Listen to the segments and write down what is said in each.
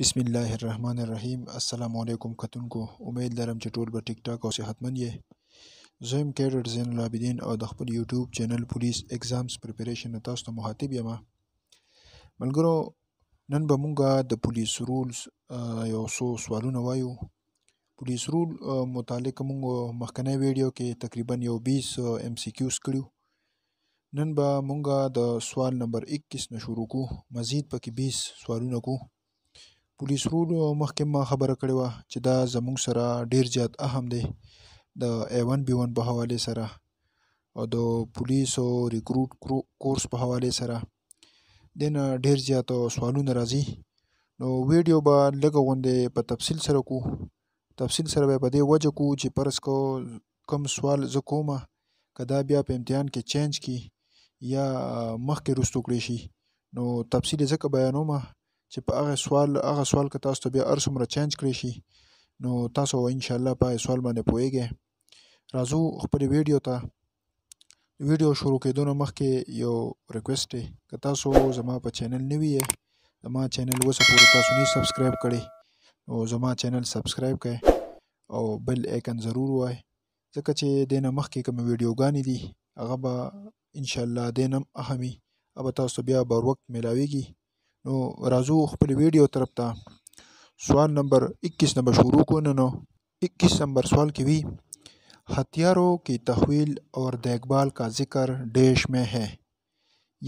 بسم الله الرحمن الرحیم السلام علیکم کتونکو امید لرم چې ټول به ټیک ټاک او صحتمند یې زه یم کیډټ زین العابدین او د خپل یوټیوب چینل پولیس اگزامز پریپریشن تاسو ته مخاطب یم ملګرو نن به مونږه د پولیس رولز یو څو سوالونه وایو پولیس رول متعلق مونږ مخکنی ویډیو کې تقریبا یو 20 ام سی کیوز کړیو نن به مونږه د سوال نمبر 21 نه شروع کو مزید پکې 20 سوالونه کو پولیس رول مخکې ما خبره کړې وه چې دا زموږ سره ډیر زیات اهم دی د ایون بی ون په حواله سره او د پولیسو ریکروټ کورس په حواله سره دین ډیر زیات سوالونه راځي نو ویډیو به لږه غوندې په تفصیل سره کو تفصیل سره به په دې وجه کو چې پرس کو کم سوال زه کومه که دا بیا په امتحان کې چینج کی یا مخکې رستو کړی شي نو تفصیل ځکه بیانومه چې په هغه سوال هغه سوال که تاسو ته بیا هر څومره چینج کړی شي نو تاسو ان شاء الله په سوال باندې پوهیږئ راځو خپل ویډیو ته ویډیو شروع کېدو مخکې یو ریکوست دی که تاسو زما په چینل نوی زما چینل اوسه پورې تاسو نه سبسکرایب کړی او زما چینل سبسکرایب کړئ او بل ایکن ضرور وای ځکه چې دینه مخکې کوم ویډیوګانې دي هغه به ان شاء الله دینم اهمي اب تاسو بیا بر وخت ملاويږي نو راځو خپل ویډیو طرف ته سوال نمبر 21 نمبر شروع کو نو 21 نمبر सवाल کې وی हथियारों की تحویل اور دیکھ بھال کا ذکر ډیش میں ہے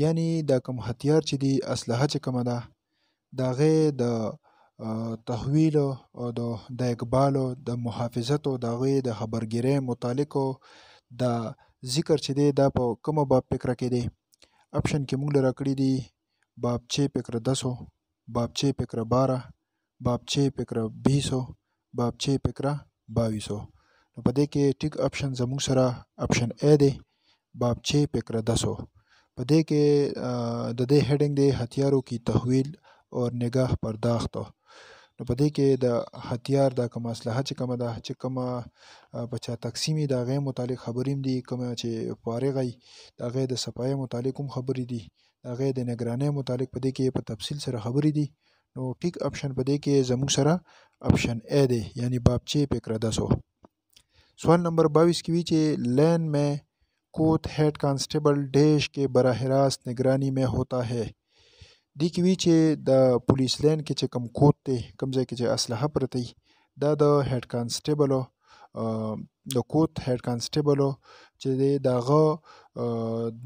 یعنی دا کم هتیار چې دی اسلحه چې کومه ده دا غې د تحویل او د دیکھ بھال او د محافظت او دا غې د خبرګیرې متعلق دا ذکر چې دی دا په کومه باب فکر کې دی اپشن کې موږ لره کړی دی باغچې پکره دس و باغچې پکره باره باغچې پکره بیس و باغچې پکره باویس و نو په دې کې ټیک اپشن زموږ سره اپشن ا دی باغچې پکره دس و په دې کې د دې هډینګ دی هتیارو کی تحویل او نگاه پرداخت نو په دې کې د هتیار د کوم اصله چې کومه ده چې کومه په چا تقسیمې د غي متعلق خبرې دي کومه چې فارغې د غي د صفای متعلق هم خبرې دي د هغې د نګرانۍ متعلق په دې کې په تفصیل سره خبرې دي نو ټیک اپشن په دې کې زموږ سره اپشن ا دی یعنی باپچې پیکرده سو سوال نمبر 22 کې وی چې لین میں کوت ہیڈ کانسټیبل ډیش کې براہ راست نگرانی میں ہوتا ہے دی کې وی چې د پولیس لین کې چې کم کوت دی کم ځای کې چې اسلحه پرتی دا د هډ کانسټیبل د کوت هډ کانسټیبل چې دغه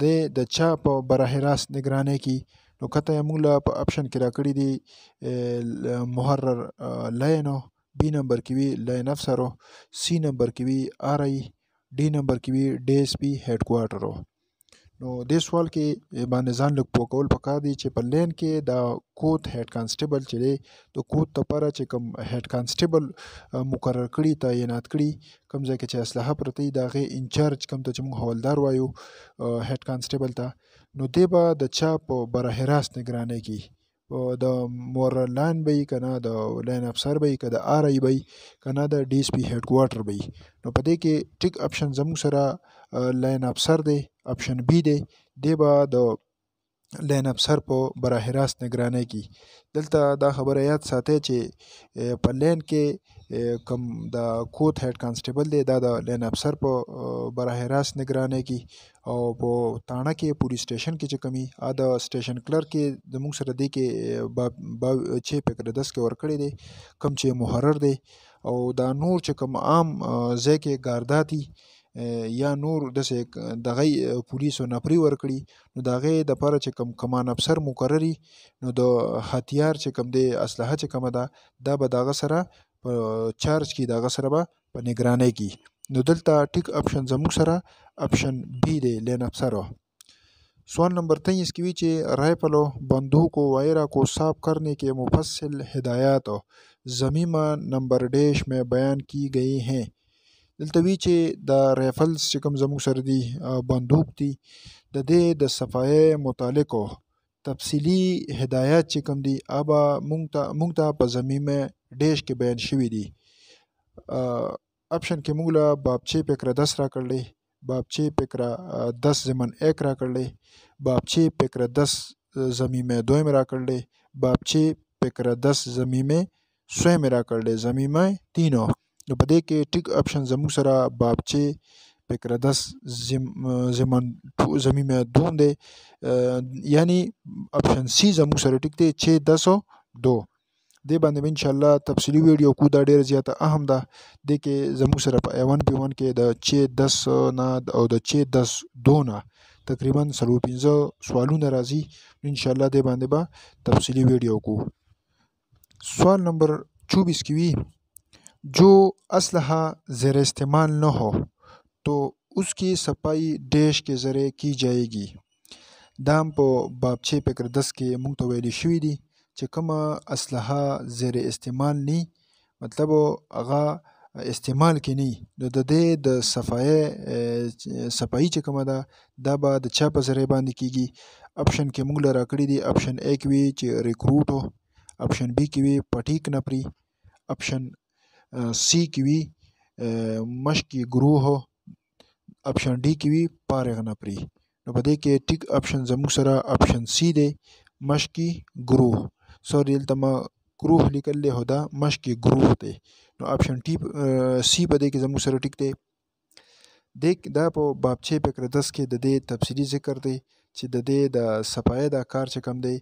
د د چا په براه راست نگرانۍ کې نو کته یې موږ له په اپشن کې راکړي دي محرر لاینو بی نمبر کې وي لاین افسرو سی نمبر کې وي آر آی ډی نمبر کې وي ډی ایس پی هیډ کوارټرو نو دې سوال کې باندې ځان لږ پوه کول پکار دي چې په لین کې دا کوت هډ کانسټیبل چې دی د کوت لپاره چې کوم هډ کانسټیبل مقرر کړي تعینات کړي کوم ځای کې چې اسلحه پرتی د هغې انچارج کوم ته چې موږ حوالدار وایو هډ کانسټیبل ته نو دی به د چا په بره راست نگرانۍ کې د مور لاین به که نه د لاین افسر به که د آر آی به که نه د ډي سپي هډ کوارټر به نو په دې کې ټیک آپشن زموږ سره لاین افسر دی اپشن بی دی دی به د لاین افسر په براه راست نگرانی کی دلته دا خبره یاد ساتي چې په لین کې کم د کوت هډ کانسټیبل دی دا د لین افسر په براه راست نگرانی کی او په تاڼه کې پولیس سټیشن کې چې کمی ا د سټیشن کلرک زموږ سره دی کې با, با چې پکړه 10 کې ورکړی دی کم چې محرر دی او دا نور چې کم عام ځکه ګارداتي یا نور داسې دغه پولیسو نفری ورکړي نو دغه د پاره چې کم کمان افسر مقرري نو د هتیار چې کم دی اسلحه چې کم ده دا به دغه سره په چارج کې دغه سره به په نگرانۍ کې نو دلته ټیک اپشن زموږ سره اپشن بی دی لین افسرو سوال نمبر तेईस की बीच राइफलों बंदूकों वगैरह को साफ करने के मुफसल हिदायत ज़मीमा नंबर डेश में बयान की गई हैं دلته وی چې د ریفلز چې کوم زموږ سره دی بندوق دی د دې د صفایه متعلقو تفصیلی هدایات چې کوم دی ابا مونږ ته په زميمه ډیش کې بیان شوی دی اپشن کې مونږ له بابچه پکره 10 راکړلې بابچه پکره 10 زمن 1 راکړلې بابچه پکره 10 زميمه 2 راکړلې بابچه پکره 10 زميمه 100 راکړلې زميمه 3 نو په دې کې ټیک اپشن زموږ سره بابچې پکردس زمن زمین دون دی یعنی اپشن سی زموږ سره ټیک دی 6202 دې باندې ان شاء الله تفصیلی ویډیو کو دا ډیره زیاته اهم ده د کې زموږ سره په ایوان پی 1 کې د 610 نه او د 610 نه تقریبا 315 سوالونه راځي ان شاء الله دې باندې به با تفصیلی ویډیو کو سوال نمبر 24 کې وی जो असलहा ज़ेर इस्तेमाल न हो तो उसकी सफाई डैश के ज़रिए की जाएगी دا هم په باب 6 فقره 10 کې موږ ته ویل شوې دي چې کومه اسلحه زیر استعمال ني مطلب هغه استعمال کې ني د دې د صفای صفای چې کومه ده دا به د چا په ذریعہ باندې کیږي اپشن کې موږ لره کړی دي اپشن 1 وی چې ریکروټ اپشن بی کې وی پټیک نپری اپشن सी کې وي مشق ګروه اپشن ډي کې وي پارغ نه پری نو په دې کې ټیک اپشن زموږ سره اپشن سی دی مشقي ګروه سوري دلته ما ګروه لیکل له دا مشقي ګروه دی نو اپشن ټی سی په دې کې زموږ سره ټیک دی د دا په بابچې فکر 10 کې د دې تفصیلی ذکر دی چې د دې د صفای د کار چې کم دی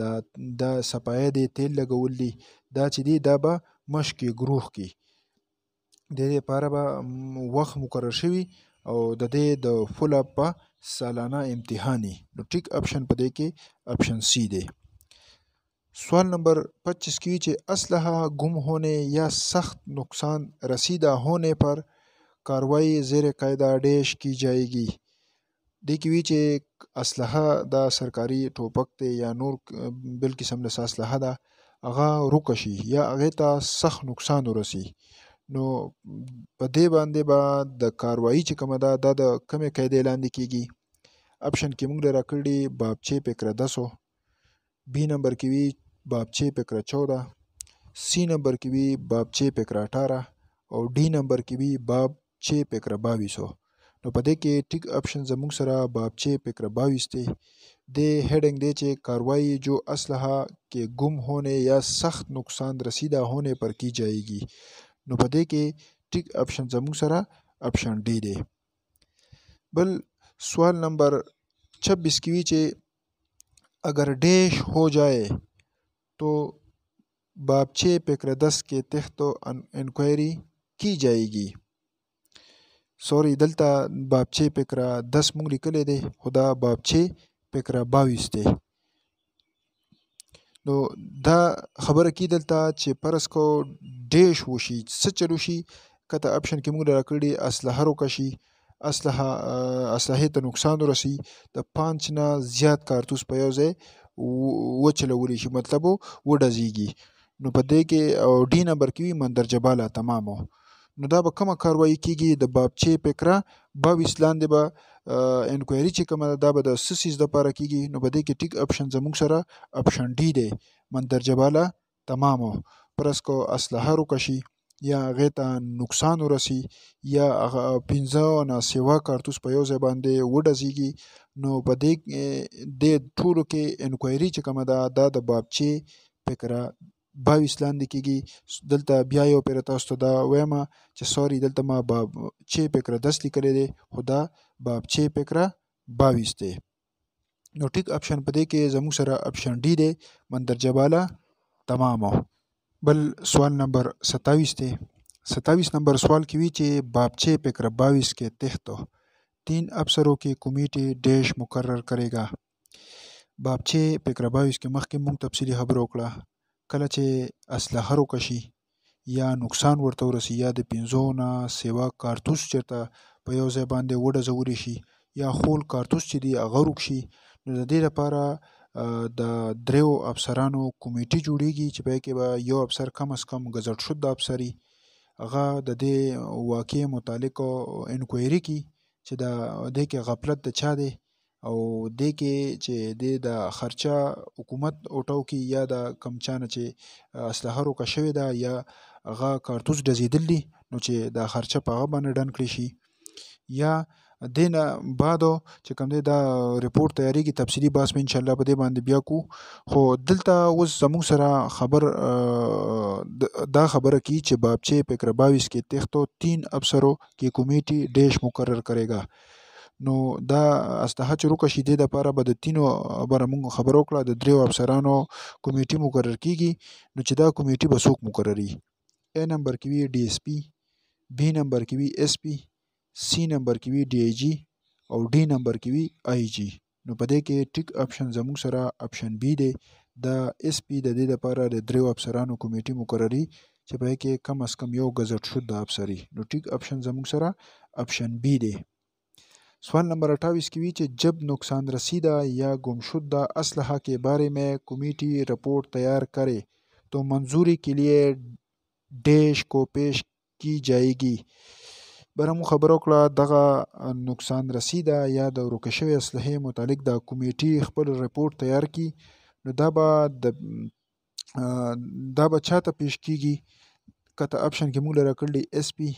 دا د صفای د تیل لګول دی دا چې دی دا به مشق کې ګروخ کې د دې لپاره به وخت مقرر شوي او د دې د فول اپ په سالانه امتحاني نو ټیک اپشن په دې کې اپشن سی دی سوال نمبر 25 की چې اسلحه गुम होने या सख्त नुकसान रसीदा होने पर कार्रवाई زیر قاعده ډیش کی جایگی د کې وی چې اسلحه د سرکاري ټوپک ته یا نور بل قسم له اسلحه ده هغه روکه شي یا هغې ته سخت نقصان ورسي نو په دې باندې به با د کاروایی چې کومه ده دا د کمې قاعدې لاندې کیږي اپشن کې موږ راکړي بابچې پکره دس و بی نمبر کې وي بابچې پکره چوده سی نمبر کې وي بابچې پکره اټاره او ډی نمبر کې وي بابچې پکره باویس و نو په دې کې ټیک اپشن زموږ سره بابچه پکر باویسته د هیډنګ دی چې کاروائی جو اسلحہ کې گم ہونے یا سخت نقصان رسیدہ ہونے پر کی جائے گی نو په دې کې ټیک اپشن زموږ سره اپشن ډی دی بل سوال نمبر 26 کې وی چې اگر ډیش ہو جائے تو بابچے پیکر دس کے تحت انکوائری کی جائے گی سوري دلته بابچې فکره 10 مونږ لیکلې دی خدا بابچې فکره 22 دی نو دا خبره کې دلته چې پرس کو ډیش وشي څه چلو شي کته اپشن کې موږ راکړي اسلحه روکشي اسلحه اسلحه ته نقصان ورسي د 5 نه زیات کارتوس په یو ځای وچلول شي مطلب وډزيږي نو په دې کې او ډی نمبر کې وي مندرجه بالا تمامو نو دا به کومه کاروایی کیږي د بابچې فکره باویس لاندې به انکوایري چې کومه دا به د سسیز د پاره کیږي نو په دې کې ټیک اپشن زموږ سره اپشن ډی دی مندرجه بالا تمامو پرس کو اسلحه روکشي یا هغې ته نقصان ورسي یا پنځه ناسیوه کارتوس په یو ځای باندې وډزېږي نو په دې دې ټولو کې انکوایري چې کومه ده دا د بابچې فکره باویس لاندې کیږي دلته بیا یو پیر تاسو ته دا وایم چې سوري دلته ما باب 6 پکره 10 لیکل دي خدا باب 6 پکره 22 دی نو ټیک اپشن پدې کې زمو سره اپشن ډی دی مندرجه بالا تمامو بل سوال نمبر 27 دی 27 نمبر سوال کې وی چې باب 6 پکره 22 کې تحت तीन افسروں کی کمیټه ډیش مقرر کرے گا باب 6 پکره 22 کې مخکې مونږ تفصیلی خبر وکړه کله چې اسلحه روکشي یا نقصان ورته ورسي یا د پنځو نه سیوا کارتوس چېرته په یو ځای باندې وډزولی شي یا خول کارتوس چې دی هغه روک شي نو د دې لپاره د دریو افسرانو کمیټې جوړیږي چې په کې به یو افسر کم از کم گزټ شد افسری هغه د دې واقعې متعلق انکوایري کی چې د دې کې غفلت د چا دی او دې کې چې دې د خرچه حکومت اوټو کې یا د کم چانه چې اسلحه روکه شوې ده یا هغه کارتوس ډزېدل دي نو چې دا خرچه په هغه باندې ډن کړی شي یا دې نه بعدو چې کوم دی دا ریپورت تیاریږي تفصیلي بحث به انشاءالله په دې باندې بیا کو خو دلته اوس زموږ سره خبر دا خبره کی چې بابچے پکرباویس کې تختو تین افسروں کی کمیٹی ڈیش مقرر کرے گا نو دا استه چې روکه شیدې د پاره به د تینو بره مونږ خبرو کړه د دریو افسرانو کمیټه مقرر کیږي نو چې دا کمیټه به څوک مقرري ا نمبر کې وی ډي اس پی بی نمبر کې وی اس پی سی نمبر کې وی ډي ای جی او ډي نمبر کې وی ای جی نو په دې کې ټیک اپشن زموږ سره اپشن بی دی دا اس پی د دې لپاره د دریو افسرانو کمیټه مقرري چې په کې کم از کم یو غزټ شو د افسری نو ټیک اپشن زموږ سره اپشن بی دی सवाल नंबर अट्ठाईस की हुई कि जब नुकसान रसीदा या गुमशुदा असलहा के बारे में कमेटी रिपोर्ट तैयार करे तो मंजूरी के लिए डेश को पेश की जाएगी برمو خبرو کړه دغه نقصان رسیده یا د ورکه شوی اسلحې متعلق د کمیټې خپل رپورټ تیار کی نو دا به د دا به چاته پیش کیږي کته اپشن کې موږ لره کړلی اس پی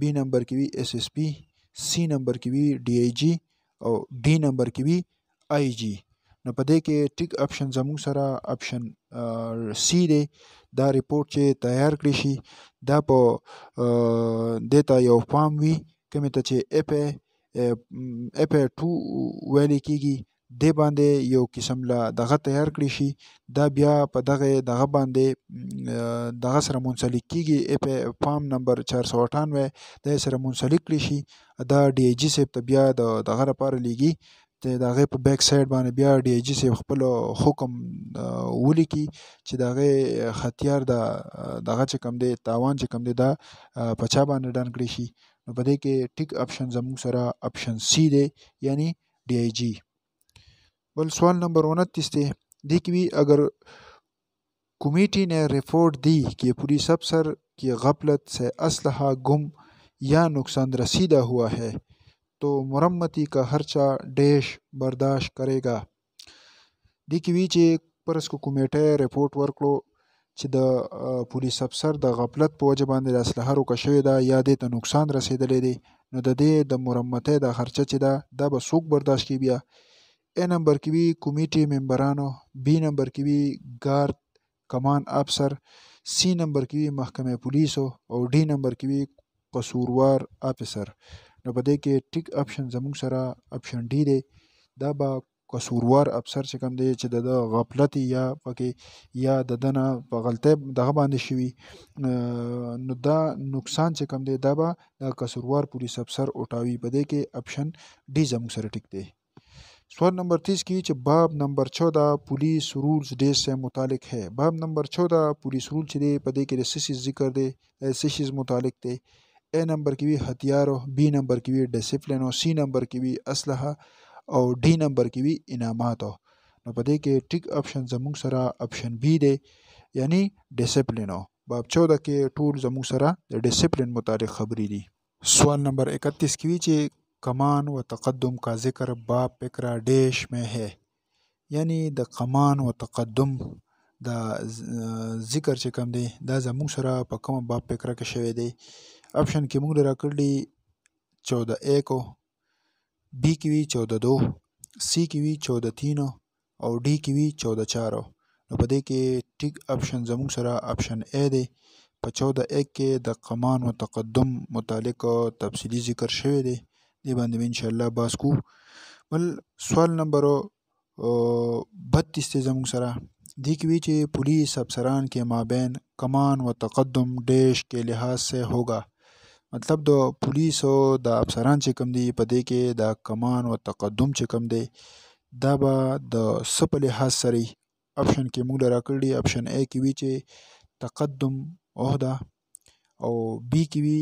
بی نمبر کې وی اس اس پی سی نمبر کې وي ډي ای جی او ډي نمبر کې وي آی جی نو په دې کې ټیک اپشن زموږ سره اپشن سی دی دا ریپورت چې تیار کړی شي دا په دیتا یو فارم وي کومې ته چې اپ اپ 2 ویلې کیږي دې باندې یو قسم له دغه تیار کړی شي دا بیا په دغه دغه باندې دغه سره منسلک کیږي اپ فارم نمبر 498 د سره منسلک کړی شي دا ډي جی سیب ته بیا د دغه لپاره لیږي ته دغه په بیک سایډ باندې بیا ډي جی سیب خپل حکم ولیکي چې دغه ختیار د دغه چې کم دی تاوان چې کم دی دا پچا باندې ډان کړی شي نو په دې کې ټیک اپشن زموږ سره اپشن سی دی یعنی ډي جی Well, سوال نمبر 29 ते देखिए भी अगर कमेटी ने रिपोर्ट दी कि पुलिस अफसर की गफलत से असलहा गुम या नुकसान रसीदा हुआ है तो मरम्मती का खर्चा डैश बर्दाश्त करेगा देखिए भी چې پرس کو کمیټه ریپورت ورکړو چې د پولیس افسر د غفلت په وجه باندې د اسلحه روکه شوې ده یا دې ته نقصان رسیدلی دی نو د دې د مرمتۍ د خرچه چې ده دا به څوک برداشت کوي بیا اے نمبر کې وي کمیټې ممبرانو بی نمبر کې وي ګارد کمان افسر سی نمبر کې وي محکمه پولیسو او ډی نمبر کې وي قصوروار افسر نو په دې کې ټیک اپشن زموږ سره اپشن ډی دی دا به قصوروار افسر چې کوم دی چې د غفلت یا پکې یا د دنه په غلطۍ دغه باندې شوي نو دا نقصان چې کوم دی دا به د قصوروار پولیس افسر اوټاوي په دې کې اپشن ډی زموږ سره ټیک دی सवाल नंबर तीस की कि बाब नंबर चौदह पुलिस रूल्स डे से मुतालिक है बाब नंबर चौदह पुलिस रूल से पदे के सिशिस जिक्र दे सिशिस मुतालिक थे ए नंबर की भी हथियारों बी नंबर की भी डिसिप्लिन सी नंबर की भी असलहा और डी नंबर की भी इनामत न पदे के टिक ऑप्शन जमुंग सरा ऑप्शन बी दे यानी डिसिप्लिन बाब चौदह के टूल जमुंग सरा डिसिप्लिन मुतालिक खबरी दी सवाल नंबर इकतीस की भी کمان و تقدم کا ذکر باب پکرا ڈیش میں ہے یعنی د کمان و تقدم دا ذکر چې کوم دی دا زموږ سره په کومه باب پکرا کې شوی دی اپشن کې موږ را کړلی چودہ ایک او بی کی وی چودہ دو سی کی وی چودہ تین او ڈی کی وی چودہ چار نو په دې کې ټیک اپشن زموږ سره اپشن اے دی په چودہ ایک کې د قمان و تقدم متعلق تفصیلی ذکر شوی دی دې باندې به ان شاء الله باس کو بل سوال نمبر 32 ته زموږ سره دی کې وی چې پولیس افسران کې مابین کمان و تقدم ډیش کې لحاظ سے ہوگا مطلب د پولیسو د افسران چې کم دی په دې کې د کمان او تقدم چې کم دی دا به د سپ لحاظ سره اپشن کې موږ راکړی اپشن A کې وی چې تقدم عہده او B کې وی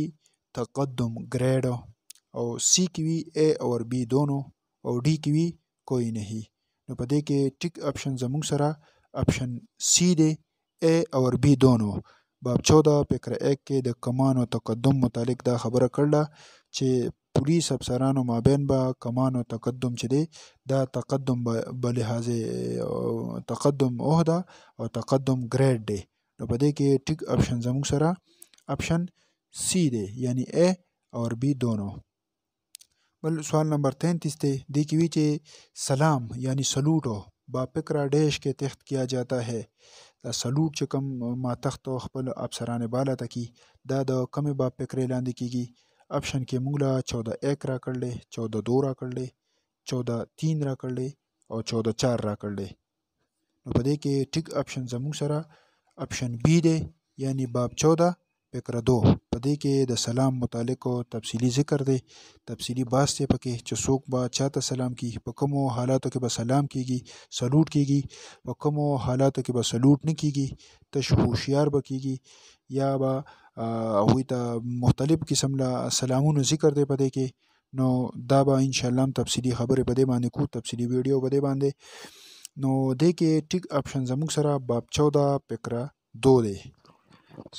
تقدم گریډ او سی کې وي اے اور بی دونو او ڈی کې وي کوئی نه نو په دې کې ټیک اپشن زموږ سره اپشن سی دی اے اور بی دونو باب 14 فقره 1 کې د کمان او تقدم متعلق دا خبره کړله چې پولیس افسرانو مابین به کمان او تقدم چې دی دا تقدم به لحاظ تقدم عہده او تقدم ګریډ دی نو په دې کې ټیک اپشن زموږ سره اپشن سی دی یعنی اے اور بی دونوں بل سوال نمبر 33 تے دی کی ویچے سلام یعنی سلوټو با فکر ډیش کې تخت کیا جاتا ہے دا سلوټ چې کوم ما تخت او خپل افسران بالا ته کی دا د کم با فکر لاندې کیږي اپشن کې موږ لا 14 1 را کړلې 14 2 را کړلې 14 3 را کړلې او 14 4 را کړلې نو په دې کې ټیک اپشن زموږ سره اپشن بی دی یعنی باب 14 پکردو په دې کې د سلام متعلقو تفصیلی ذکر دی تفصیلی بحث دی پکې چې څوک به چاته سلام کوي په کومو حالاتو کې به سلام کیږي سلوټ کیږي په کومو حالاتو کې به سلوټ نه کیږي تش هوشیار به کیږي یا به هغوی ته مختلف قسم له سلامونو ذکر دی په دې کې نو دا به ان شاء الله تفصیلی خبرې په دې باندې کو تفصیلی ویډیو په دې باندې نو دې کې ټیک آپشن زموږ سره باب 14 پکرا 2 دی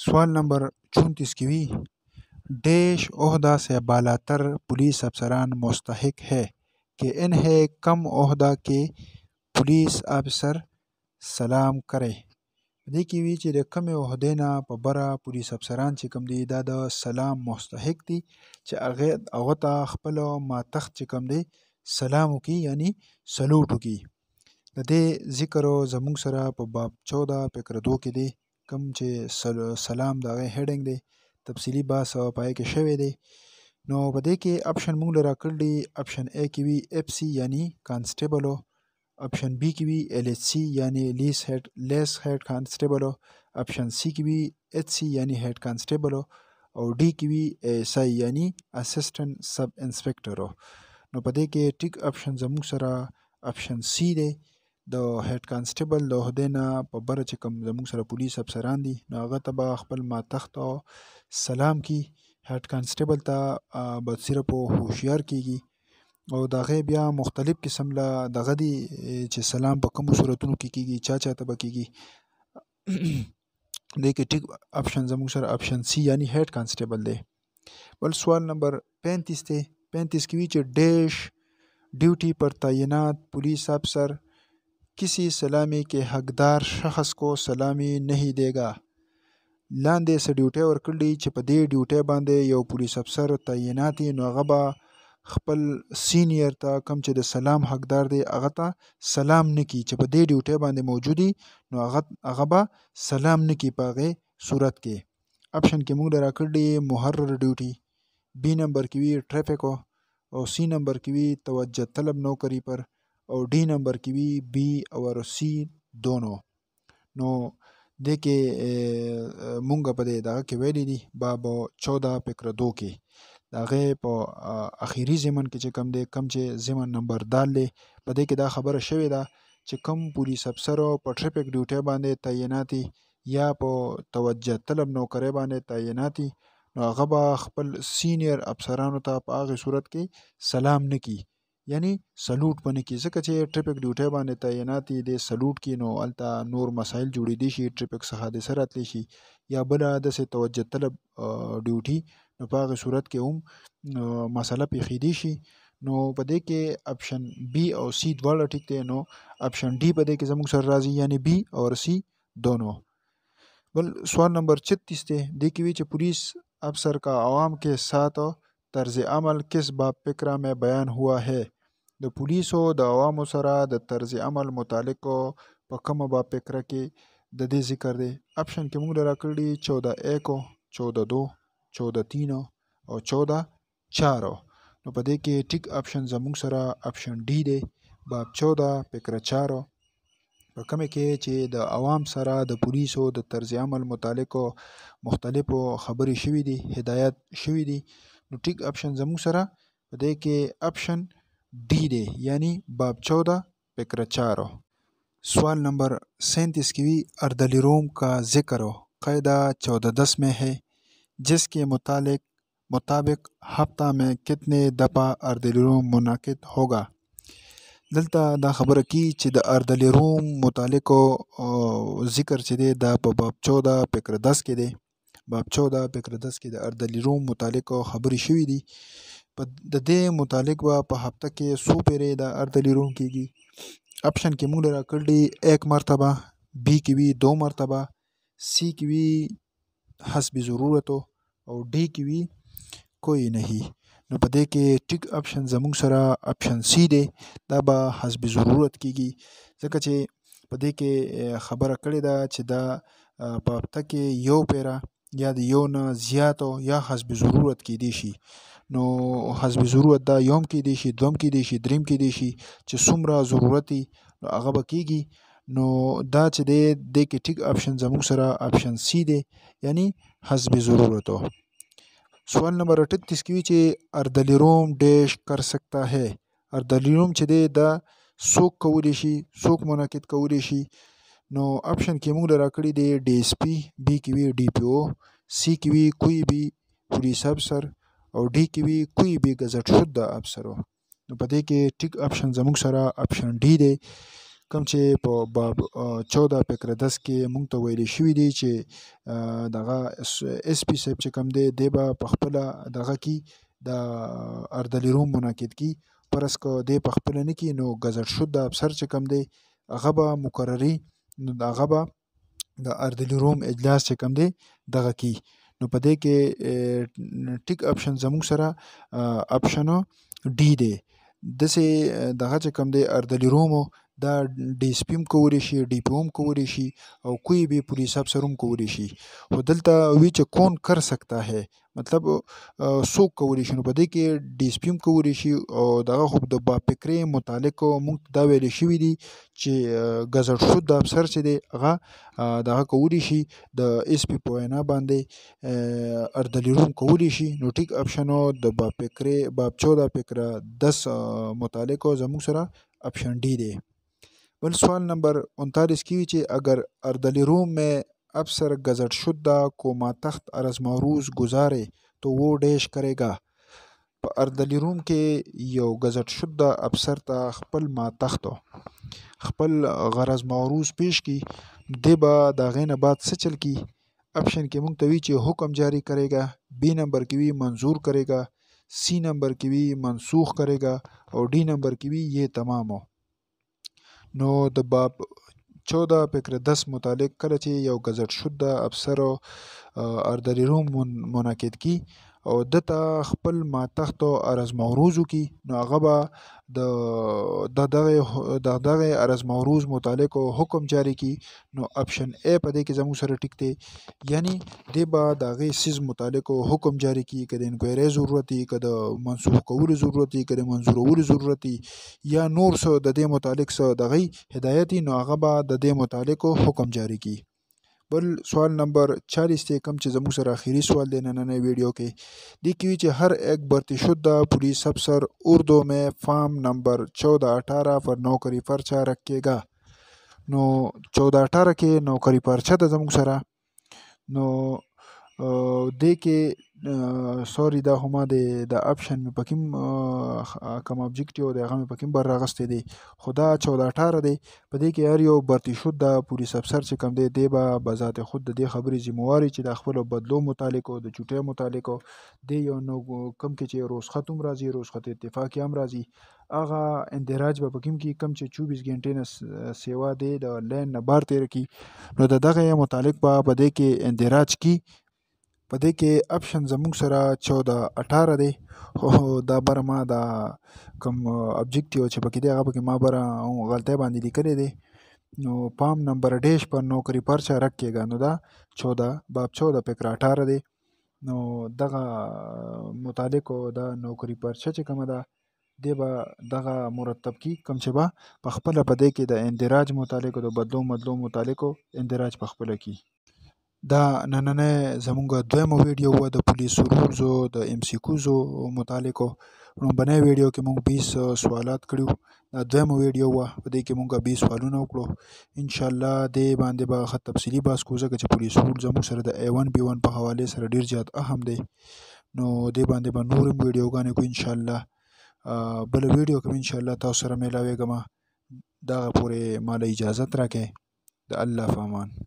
سوال نمبر چونتیس کی وی डैश ओहदा से बालातर पुलिस अफसरान मुस्तहक है कि इन्हें कम ओहदा के पुलिस अफसर سلام کړئ دې کې وی چې د کم عہده نه په بره پولیس افسران چې کم دی دا د سلام مستحق دي چې هغه هغه ته خپل ما تخت چې کم دی سلام وکي یعنی سلوټ وکي د دې ذکر زموږ سره په باب 14 فکر دو کې دی کوم چې سلام دا غي هډینګ دی تفصیلی بحث او پای کې شوی دی نو په دې کې اپشن مونږ لرا کړل دی اپشن A کې وی اف سی یعنی کانسټیبل اپشن B کې وی ال ایچ سی یعنی لیس هډ لیس هډ کانسټیبل اپشن C کې وی ایچ سی یعنی هډ کانسټیبل او ډي کې وی ایس آی یعنی اسسټنټ سب انسپکټر نو په دې کې ټیک اپشن زموږ سره اپشن C دی د هډ کانسټیبل د عہدې نه په بره چې کوم زموږ سره پولیس افسران دي نو هغه ته به خپل ماتخت او سلام کی هډ کانسټیبل ته به صرف هوښیار کیږي او دا بیا مختلف قسم له دغه دي چې سلام په کوم صورتونو کې کی کیږي چا چا ته به کیږي د کې ټیک اپشن زموږ سره اپشن سی یعنی هډ کانسټیبل دی بل سوال نمبر 35 ته 35 کې چې ډیش ډیوټي پر تعینات پولیس افسر किसी सलामी के حقدار شخص کو سلامي نه دیګا لاندې سه ډیوټي ورکړي چې په دې ډیوټي باندې یو پولیس افسر تعیناتي نو غبا خپل سینیئر ته کم چې د سلام حقدار دی هغه ته سلام نکي چې په دې ډیوټي باندې موجودي نو هغه هغه به سلام نکي پاغه صورت کې اپشن کې موږ راکړي محرر ډیوټي بی نمبر کې وی ټریفیکو او سی نمبر کې وی توجه طلب نوکری پر او ډي نمبر کې وي بي او سي دونو نو د کې مونږ په دې دغه کې ویلې دي باب 14 فکر دو کې دغه په اخیری زمن کې چې کم دی کم چې زمن نمبر دال دی په دې کې دا خبره شوې ده چې کم پولیس افسر په ټریفیک ډیوټي باندې تعیناتي یا په توجه طلب نوکرې باندې تعیناتي نو هغه به خپل سینیئر افسرانو ته په هغه صورت کې سلام نه کی یعنی سلوټ باندې کې ځکه چې ټریفیک ډیوټي باندې تعینات دي سلوټ کې نو الته نور مسایل جوړې دي شي ټریفیک څخه د سره تللی شي یا بل د سه توجه طلب ډیوټي نو په هغه صورت کې هم مسله پیښې دي شي نو په دې کې اپشن بی او سی دواړه ټیک دي نو اپشن ڈی په دې کې زموږ سره راځي یعنی بی او سی دونوں بل سوال نمبر 36 ته د کې وی چې پولیس افسر کا عوام کے ساتھ طرز عمل کس باب فکرہ میں بیان ہوا ہے د پولیسو د عوامو سره د طرز عمل متعلق په کومه با فکره کې د دې ذکر دی اپشن کې موږ لرا کړی 14 1 14 2 14 3 او 14 4 نو په دې کې ټیک اپشن زموږ سره اپشن ډی دی باب 14 فکره 4 په کومه کې چې د عوام سره د پولیسو د طرز عمل متعلق مختلفو خبرې شوې دي هدایت شوې دي نو ټیک اپشن زموږ سره په دې کې اپشن dire, یعنی باب 14 فقره 4 سوال नंबर सैंतीस की हुई अर्दलीरोम का जिक्र कायदा चौदह दस में है जिसके मुतालिक मुताबिक हफ्ता में कितने दफ़ा अर्दलीरोम मुनद होगा دلته دا خبره کی چې د اردلیروم متعلقو ذکر چې دی دا په باب 14 فقره 10 کې دی باب 14 فقره 10 کې د اردلیروم متعلقو خبرې شوې دي په د دې متعلق به په هفته کې څو پیرې د ارته لیرون کیږي اپشن کې موږ لرا کړی ایک مرتبه بی کې وی دو مرتبه سی کې وی حسب ضرورت او ڈی کې وی کوئی نه نو په دې کې ټیک اپشن زموږ سره اپشن سی دی دا به حسب ضرورت کیږي ځکه چې په دې کې خبره کړې ده چې دا په هفته کې یو پیرا یا د یو نه زیات او یا حسب ضرورت کې دی شي نو حسب ضرورت دا یوم کې دی شي دوم کې دی شي دریم کې دی شي چې څومره ضرورت دی نو هغه به کیږي نو دا چې دی د کې ټیک آپشن زموږ سره آپشن سی دی یعنی حسب ضرورت او سوال نمبر 38 کې چې اردلیروم ډیش کر سکتا ہے اردلیروم چې دی دا څوک کولی شي څوک منعقد کولی شي نو آپشن کې موږ راکړی دی ډی ایس پی بی کې وی ډی پی او سی کې وی کوئی بھی پولیس افسر او ډي کې وي کوئی به گزټ شد افسر نو په دې کې ټیک اپشن زموږ سره اپشن ډي دی کوم چې په باب 14 فقره 10 کې مونږ ته ویل شوې دي چې دغه اس پی سیب چې کوم دی دی به په خپل دغه کې د اردلی روم مناقد کی پرس کو دی په خپل نه کې نو غزر شو د افسر چې کوم دی هغه به مقرري نو دغه به د اردلی روم اجلاس چې کوم دی دغه کې نو په دې کې ټیک اپشن زموږ سره اپشن ډی دی دسې دغه چې کوم دی اردلی رومو دا ډیسپی هم کولی شي ډیپو هم کولی شي او کوئی भी पुलिस अफसर هم کولی شي خو دلته وی چې کون کر سکتا ہے مطلب څوک کولی شي نو په دې کې ډیسپی هم کولی شي او دغه خو د با فکرې متعلق موږ دا ویل شوی دی چې غزر شو د افسر چې دی هغه دغه کولی شي د اس پی پوینا باندې اردلیروم کولی شي نو ټیک اپشنو د با فکرې بابچو دا فکر 10 متعلق زموږ سره اپشن ډی دی بل سوال नंबर 39 کې وی چې اگر اردلیروم में अफसर गजट शुदा को मातख्त अर्ज मरूज गुजारे तो वो डैश करेगा په اردلیروم کې یو گزټ شده افسر ته خپل ما تخت خپل غرض موروز پیش کی دی به دا غینه بعد څه چل کی اپشن کې مونږ ته وی چې حکم جاری کریگا بی نمبر کې وی منظور کریگا سی نمبر کې وی منسوخ کریگا او ڈی نمبر کې وی یہ تمام ہو نو د باب 14 فقره 10 مطابق کله چې یو ګزټ شوده افسر اردلیروم منعقد کی او د ته خپل ماتحت او ارز موروزو کې نو هغه به د دغه د دغه ارز موروز متعلق حکم جاری کی نو اپشن A په دې کې زموږ سره ټیک دی یعنی د با دغه سیز متعلق حکم جاری کی کده انکوایری ضرورت دی کده منسوخ کول ضرورت دی کده منزورول ضرورت دی یا نور څه د دې متعلق څه دغه هدایت نو هغه به د دې متعلق حکم جاری کی بل سوال نمبر 40 ته کم چې زموږ سره اخیری سوال دی نننې ویډیو کې د کیوی چې हर एक भर्ती शुदा पुलिस अफसर उर्दू में फॉर्म नंबर 14 18 पर नौकरी पर्चा रखेगा نو 14 18 کې نوکری پرچه د زموږ سره نو دې کې سوري دا هم د د اپشن مې پکې کم ابجکټیو د هغه مې پکې بر راغستې دي خدا 14 18 دی په دې کې هر یو برتی شو د پوری سبسر چې کم دی دی به بذات خود د دې خبرې ذمہواري چې د خپل بدلو متعلق او د چټې متعلق دی یو نو کم کې چې روز ختم راځي روز خط اتفاق هم راځي اغه اندراج به پکې کې کم چې 24 غنټې نه سیوا دی د لین نه بار تیر کی نو د دغه متعلق په دې کې اندراج کی په دې کې اپشن زموږ سره 14 18 دی خو دا بر ما دا کوم ابجیکټیو چې پکې دی هغه پکې ما بر غلطه باندې لیکلې دی نو پام نمبر ډیش پر نوکری پرچا رکھیږي نو دا 14 باب 14 پکې 18 دی نو دغه متعلق دا نوکری پرچا چې کوم ده دی به دغه مرتب کی کم چې به په خپل په دې کې د اندراج متعلق د بدلو مدلو متعلق اندراج په خپل کې دا نننۍ زمونږ دویمه ویډیو وه د پولیسو رولزو د ایم سی کوزو متعلقو لومبنۍ ویډیو کې مونږ 20 سوالات کړیو دا دویمه ویډیو وه په دې کې مونږ 20 سوالونه وکړو ان شاء الله دې باندې به ښه تفصیلي بحث کوو ځکه چې پولیسو رول زموږ سره د ای 1 بی 1 په حواله سره ډیر زیات اهم دی نو دې باندې به نور هم ویډیوګانې کوو ان شاء الله بل ویډیو کوم ان شاء الله تاسو سره ملاوي غما دا پورې مال اجازه ترکه د الله فامان